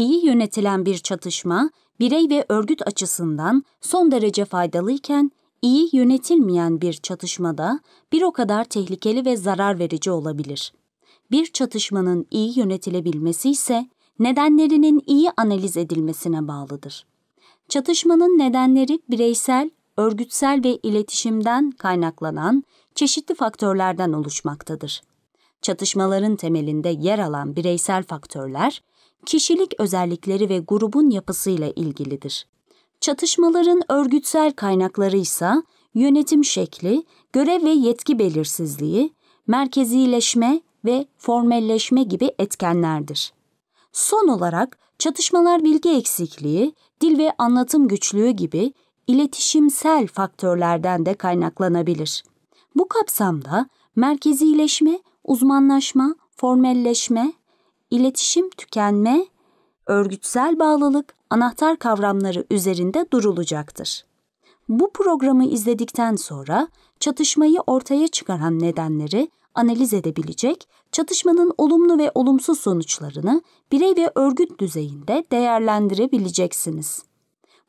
iyi yönetilen bir çatışma birey ve örgüt açısından son derece faydalıyken iyi yönetilmeyen bir çatışmada bir o kadar tehlikeli ve zarar verici olabilir. Bir çatışmanın iyi yönetilebilmesi ise nedenlerinin iyi analiz edilmesine bağlıdır. Çatışmanın nedenleri bireysel, örgütsel ve iletişimden kaynaklanan çeşitli faktörlerden oluşmaktadır. Çatışmaların temelinde yer alan bireysel faktörler, kişilik özellikleri ve grubun yapısıyla ilgilidir. Çatışmaların örgütsel kaynakları ise yönetim şekli, görev ve yetki belirsizliği, merkezileşme ve formelleşme gibi etkenlerdir. Son olarak çatışmalar bilgi eksikliği, dil ve anlatım güçlüğü gibi iletişimsel faktörlerden de kaynaklanabilir. Bu kapsamda merkezileşme, uzmanlaşma, formelleşme, iletişim tükenme, örgütsel bağlılık anahtar kavramları üzerinde durulacaktır. Bu programı izledikten sonra çatışmayı ortaya çıkaran nedenleri analiz edebilecek, çatışmanın olumlu ve olumsuz sonuçlarını birey ve örgüt düzeyinde değerlendirebileceksiniz.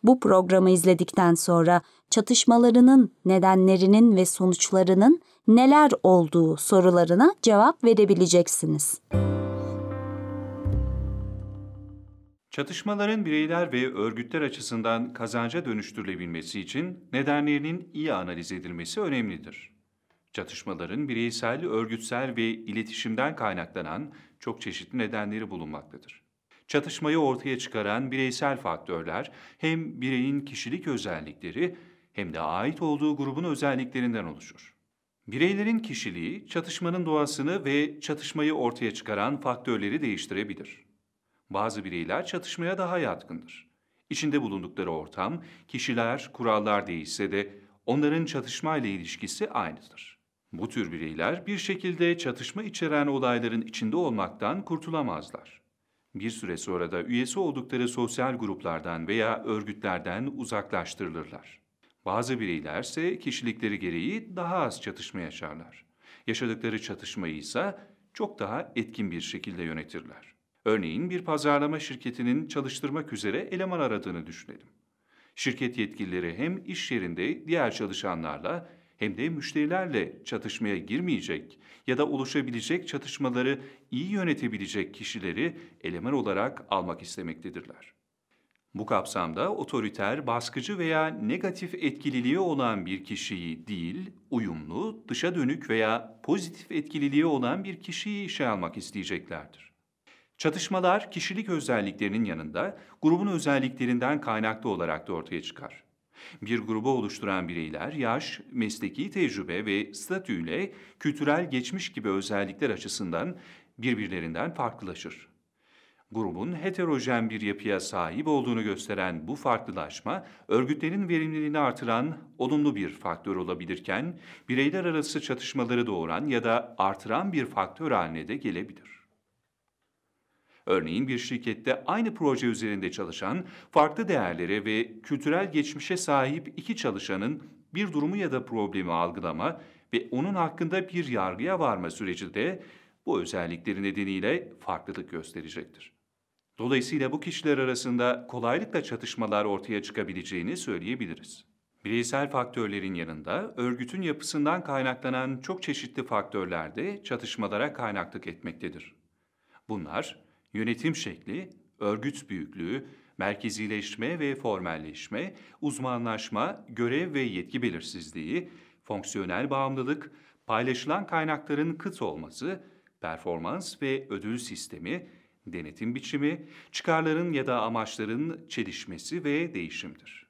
Bu programı izledikten sonra çatışmalarının nedenlerinin ve sonuçlarının neler olduğu sorularına cevap verebileceksiniz. Müzik Çatışmaların bireyler ve örgütler açısından kazanca dönüştürülebilmesi için nedenlerinin iyi analiz edilmesi önemlidir. Çatışmaların bireysel, örgütsel ve iletişimden kaynaklanan çok çeşitli nedenleri bulunmaktadır. Çatışmayı ortaya çıkaran bireysel faktörler hem bireyin kişilik özellikleri hem de ait olduğu grubun özelliklerinden oluşur. Bireylerin kişiliği çatışmanın doğasını ve çatışmayı ortaya çıkaran faktörleri değiştirebilir. Bazı bireyler çatışmaya daha yatkındır. İçinde bulundukları ortam, kişiler, kurallar değişse de onların çatışmayla ilişkisi aynıdır. Bu tür bireyler bir şekilde çatışma içeren olayların içinde olmaktan kurtulamazlar. Bir süre sonra da üyesi oldukları sosyal gruplardan veya örgütlerden uzaklaştırılırlar. Bazı bireyler ise kişilikleri gereği daha az çatışma yaşarlar. Yaşadıkları çatışmayı ise çok daha etkin bir şekilde yönetirler. Örneğin bir pazarlama şirketinin çalıştırmak üzere eleman aradığını düşünelim. Şirket yetkilileri hem iş yerinde diğer çalışanlarla hem de müşterilerle çatışmaya girmeyecek ya da oluşabilecek çatışmaları iyi yönetebilecek kişileri eleman olarak almak istemektedirler. Bu kapsamda otoriter, baskıcı veya negatif etkililiği olan bir kişiyi değil, uyumlu, dışa dönük veya pozitif etkililiği olan bir kişiyi işe almak isteyeceklerdir. Çatışmalar kişilik özelliklerinin yanında grubun özelliklerinden kaynaklı olarak da ortaya çıkar. Bir grubu oluşturan bireyler yaş, mesleki tecrübe ve statüyle kültürel geçmiş gibi özellikler açısından birbirlerinden farklılaşır. Grubun heterojen bir yapıya sahip olduğunu gösteren bu farklılaşma, örgütlerin verimliliğini artıran olumlu bir faktör olabilirken, bireyler arası çatışmaları doğuran ya da artıran bir faktör haline de gelebilir. Örneğin bir şirkette aynı proje üzerinde çalışan, farklı değerlere ve kültürel geçmişe sahip iki çalışanın bir durumu ya da problemi algılama ve onun hakkında bir yargıya varma süreci de bu özellikleri nedeniyle farklılık gösterecektir. Dolayısıyla bu kişiler arasında kolaylıkla çatışmalar ortaya çıkabileceğini söyleyebiliriz. Bireysel faktörlerin yanında örgütün yapısından kaynaklanan çok çeşitli faktörler de çatışmalara kaynaklık etmektedir. Bunlar Yönetim şekli, örgüt büyüklüğü, merkezileşme ve formelleşme, uzmanlaşma, görev ve yetki belirsizliği, fonksiyonel bağımlılık, paylaşılan kaynakların kıt olması, performans ve ödül sistemi, denetim biçimi, çıkarların ya da amaçların çelişmesi ve değişimdir.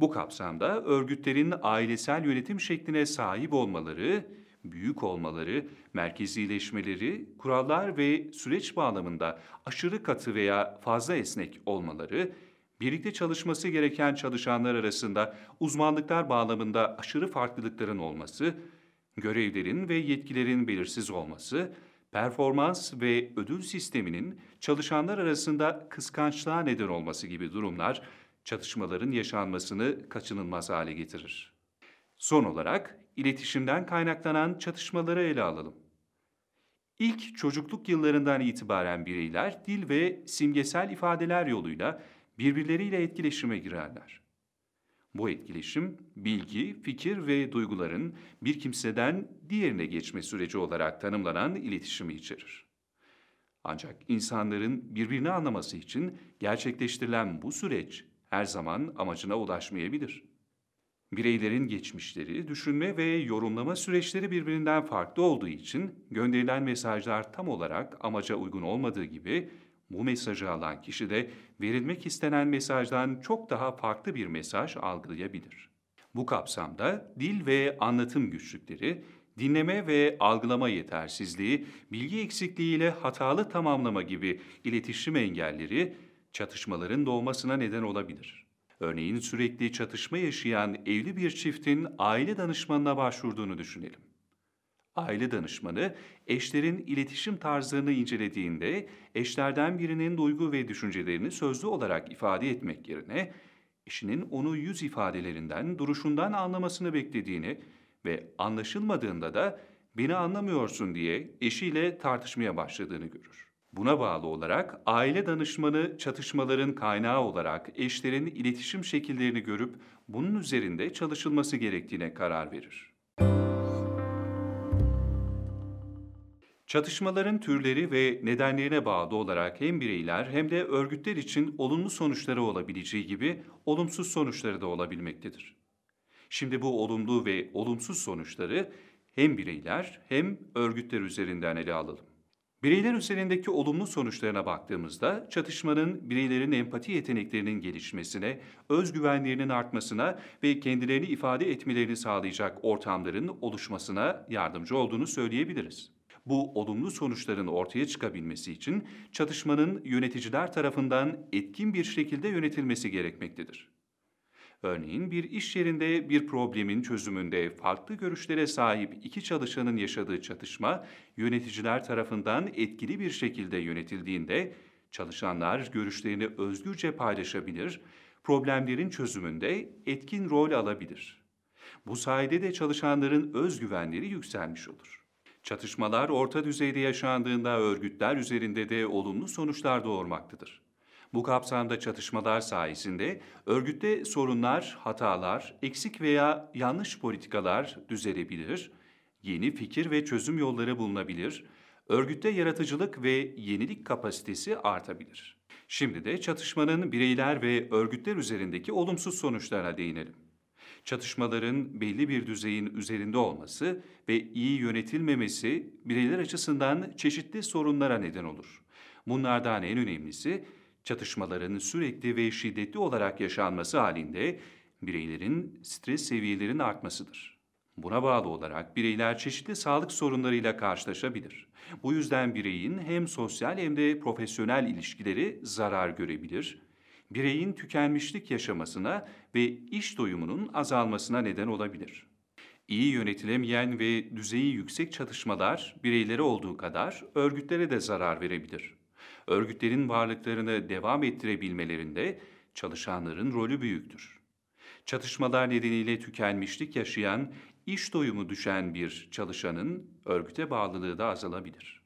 Bu kapsamda örgütlerin ailesel yönetim şekline sahip olmaları, büyük olmaları, merkezileşmeleri, kurallar ve süreç bağlamında aşırı katı veya fazla esnek olmaları, birlikte çalışması gereken çalışanlar arasında uzmanlıklar bağlamında aşırı farklılıkların olması, görevlerin ve yetkilerin belirsiz olması, performans ve ödül sisteminin çalışanlar arasında kıskançlığa neden olması gibi durumlar çatışmaların yaşanmasını kaçınılmaz hale getirir. Son olarak iletişimden kaynaklanan çatışmaları ele alalım. İlk çocukluk yıllarından itibaren bireyler dil ve simgesel ifadeler yoluyla birbirleriyle etkileşime girerler. Bu etkileşim bilgi, fikir ve duyguların bir kimseden diğerine geçme süreci olarak tanımlanan iletişimi içerir. Ancak insanların birbirini anlaması için gerçekleştirilen bu süreç her zaman amacına ulaşmayabilir. Bireylerin geçmişleri, düşünme ve yorumlama süreçleri birbirinden farklı olduğu için gönderilen mesajlar tam olarak amaca uygun olmadığı gibi bu mesajı alan kişi de verilmek istenen mesajdan çok daha farklı bir mesaj algılayabilir. Bu kapsamda dil ve anlatım güçlükleri, dinleme ve algılama yetersizliği, bilgi eksikliği ile hatalı tamamlama gibi iletişim engelleri çatışmaların doğmasına neden olabilir. Örneğin sürekli çatışma yaşayan evli bir çiftin aile danışmanına başvurduğunu düşünelim. Aile danışmanı eşlerin iletişim tarzını incelediğinde eşlerden birinin duygu ve düşüncelerini sözlü olarak ifade etmek yerine eşinin onu yüz ifadelerinden, duruşundan anlamasını beklediğini ve anlaşılmadığında da beni anlamıyorsun diye eşiyle tartışmaya başladığını görür. Buna bağlı olarak aile danışmanı çatışmaların kaynağı olarak eşlerin iletişim şekillerini görüp bunun üzerinde çalışılması gerektiğine karar verir. Çatışmaların türleri ve nedenlerine bağlı olarak hem bireyler hem de örgütler için olumlu sonuçları olabileceği gibi olumsuz sonuçları da olabilmektedir. Şimdi bu olumlu ve olumsuz sonuçları hem bireyler hem örgütler üzerinden ele alalım. Bireyler üzerindeki olumlu sonuçlarına baktığımızda çatışmanın bireylerin empati yeteneklerinin gelişmesine, özgüvenlerinin artmasına ve kendilerini ifade etmelerini sağlayacak ortamların oluşmasına yardımcı olduğunu söyleyebiliriz. Bu olumlu sonuçların ortaya çıkabilmesi için çatışmanın yöneticiler tarafından etkin bir şekilde yönetilmesi gerekmektedir. Örneğin bir iş yerinde bir problemin çözümünde farklı görüşlere sahip iki çalışanın yaşadığı çatışma yöneticiler tarafından etkili bir şekilde yönetildiğinde çalışanlar görüşlerini özgürce paylaşabilir, problemlerin çözümünde etkin rol alabilir. Bu sayede de çalışanların özgüvenleri yükselmiş olur. Çatışmalar orta düzeyde yaşandığında örgütler üzerinde de olumlu sonuçlar doğurmaktadır. Bu kapsamda çatışmalar sayesinde örgütte sorunlar, hatalar, eksik veya yanlış politikalar düzelebilir, yeni fikir ve çözüm yolları bulunabilir, örgütte yaratıcılık ve yenilik kapasitesi artabilir. Şimdi de çatışmanın bireyler ve örgütler üzerindeki olumsuz sonuçlara değinelim. Çatışmaların belli bir düzeyin üzerinde olması ve iyi yönetilmemesi bireyler açısından çeşitli sorunlara neden olur. Bunlardan en önemlisi çatışmaların sürekli ve şiddetli olarak yaşanması halinde bireylerin stres seviyelerinin artmasıdır. Buna bağlı olarak bireyler çeşitli sağlık sorunlarıyla karşılaşabilir. Bu yüzden bireyin hem sosyal hem de profesyonel ilişkileri zarar görebilir, bireyin tükenmişlik yaşamasına ve iş doyumunun azalmasına neden olabilir. İyi yönetilemeyen ve düzeyi yüksek çatışmalar bireylere olduğu kadar örgütlere de zarar verebilir örgütlerin varlıklarını devam ettirebilmelerinde çalışanların rolü büyüktür. Çatışmalar nedeniyle tükenmişlik yaşayan, iş doyumu düşen bir çalışanın örgüte bağlılığı da azalabilir.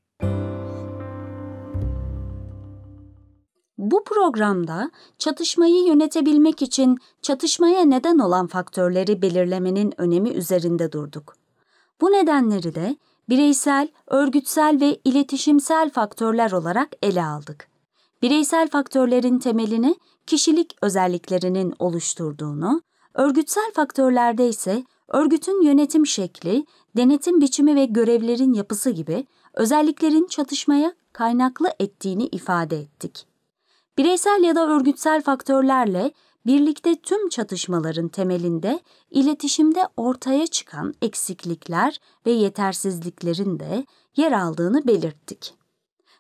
Bu programda çatışmayı yönetebilmek için çatışmaya neden olan faktörleri belirlemenin önemi üzerinde durduk. Bu nedenleri de bireysel, örgütsel ve iletişimsel faktörler olarak ele aldık. Bireysel faktörlerin temelini kişilik özelliklerinin oluşturduğunu, örgütsel faktörlerde ise örgütün yönetim şekli, denetim biçimi ve görevlerin yapısı gibi özelliklerin çatışmaya kaynaklı ettiğini ifade ettik. Bireysel ya da örgütsel faktörlerle birlikte tüm çatışmaların temelinde iletişimde ortaya çıkan eksiklikler ve yetersizliklerin de yer aldığını belirttik.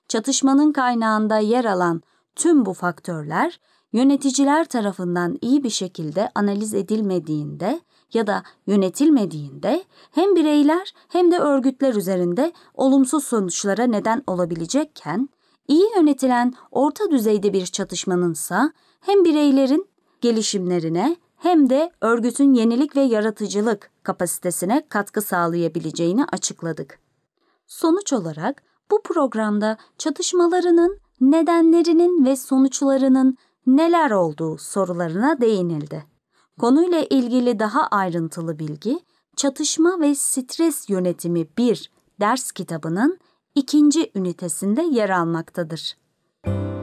Çatışmanın kaynağında yer alan tüm bu faktörler yöneticiler tarafından iyi bir şekilde analiz edilmediğinde ya da yönetilmediğinde hem bireyler hem de örgütler üzerinde olumsuz sonuçlara neden olabilecekken iyi yönetilen orta düzeyde bir çatışmanınsa hem bireylerin gelişimlerine hem de örgütün yenilik ve yaratıcılık kapasitesine katkı sağlayabileceğini açıkladık. Sonuç olarak bu programda çatışmalarının nedenlerinin ve sonuçlarının neler olduğu sorularına değinildi. Konuyla ilgili daha ayrıntılı bilgi Çatışma ve Stres Yönetimi 1 ders kitabının ikinci ünitesinde yer almaktadır. Müzik